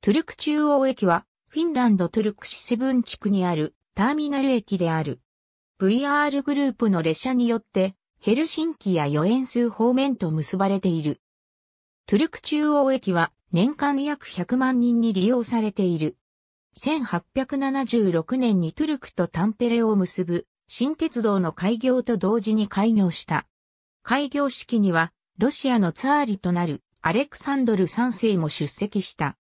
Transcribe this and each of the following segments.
トゥルク中央駅は、フィンランドトゥルク市セブン地区にあるターミナル駅である。VR グループの列車によって、ヘルシンキやヨエンス方面と結ばれている。トゥルク中央駅は年間約100万人に利用されている。1876年にトゥルクとタンペレを結ぶ新鉄道の開業と同時に開業した。開業式にはロシアのツアーリとなるアレクサンドル3世も出席した。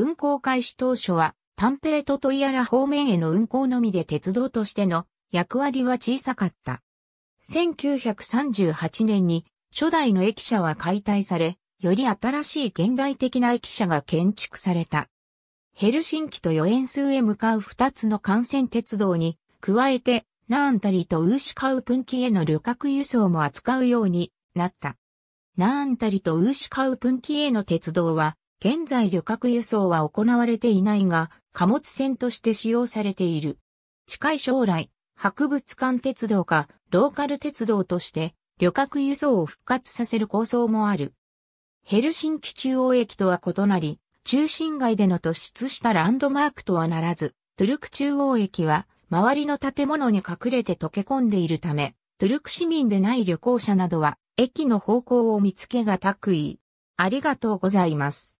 運行開始当初は、タンペレとトイアラ方面への運行のみで鉄道としての役割は小さかった。1938年に初代の駅舎は解体され、より新しい現代的な駅舎が建築された。ヘルシンキとヨエンスへ向かう2つの幹線鉄道に、加えて、ナーンタリとウーシカウプンキへの旅客輸送も扱うようになった。ナーンタリとウーシカウプンキへの鉄道は、現在旅客輸送は行われていないが、貨物船として使用されている。近い将来、博物館鉄道かローカル鉄道として旅客輸送を復活させる構想もある。ヘルシンキ中央駅とは異なり、中心街での突出したランドマークとはならず、トゥルク中央駅は周りの建物に隠れて溶け込んでいるため、トゥルク市民でない旅行者などは駅の方向を見つけがたくい。ありがとうございます。